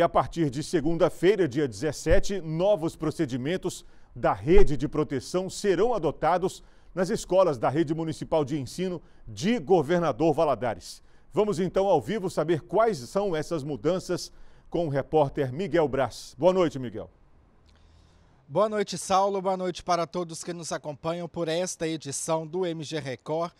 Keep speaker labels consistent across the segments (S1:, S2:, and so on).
S1: E a partir de segunda-feira, dia 17, novos procedimentos da rede de proteção serão adotados nas escolas da rede municipal de ensino de Governador Valadares. Vamos então ao vivo saber quais são essas mudanças com o
S2: repórter Miguel Braz. Boa noite, Miguel. Boa noite, Saulo. Boa noite para todos que nos acompanham por esta edição do MG Record.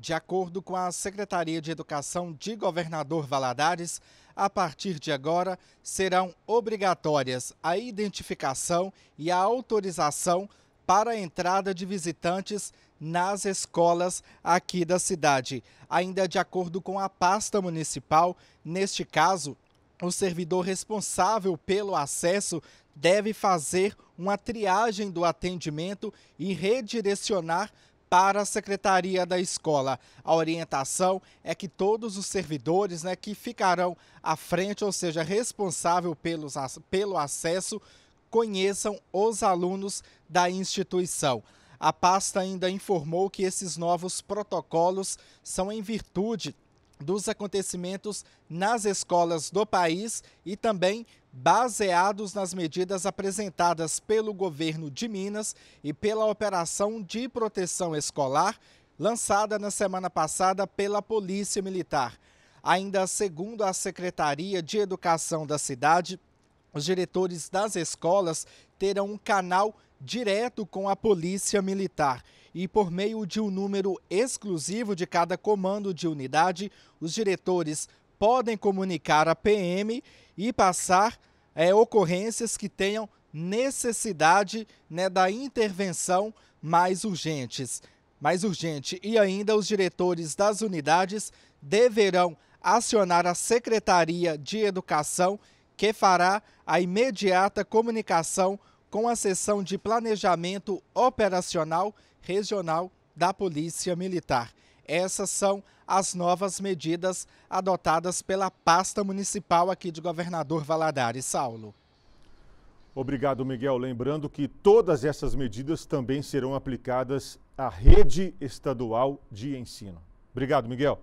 S2: De acordo com a Secretaria de Educação de Governador Valadares, a partir de agora serão obrigatórias a identificação e a autorização para a entrada de visitantes nas escolas aqui da cidade. Ainda de acordo com a pasta municipal, neste caso, o servidor responsável pelo acesso deve fazer uma triagem do atendimento e redirecionar para a secretaria da escola. A orientação é que todos os servidores né, que ficarão à frente, ou seja, responsável pelos, pelo acesso, conheçam os alunos da instituição. A pasta ainda informou que esses novos protocolos são em virtude dos acontecimentos nas escolas do país e também baseados nas medidas apresentadas pelo governo de Minas e pela operação de proteção escolar lançada na semana passada pela Polícia Militar. Ainda segundo a Secretaria de Educação da cidade, os diretores das escolas terão um canal direto com a Polícia Militar. E por meio de um número exclusivo de cada comando de unidade, os diretores podem comunicar à PM e passar é, ocorrências que tenham necessidade né, da intervenção mais urgentes. Mais urgente. E ainda os diretores das unidades deverão acionar a Secretaria de Educação, que fará a imediata comunicação com a sessão de Planejamento Operacional Regional da Polícia Militar. Essas são as novas medidas adotadas pela pasta municipal aqui de Governador Valadares. Saulo. Obrigado, Miguel. Lembrando que todas essas medidas
S1: também serão aplicadas à rede estadual de ensino. Obrigado, Miguel.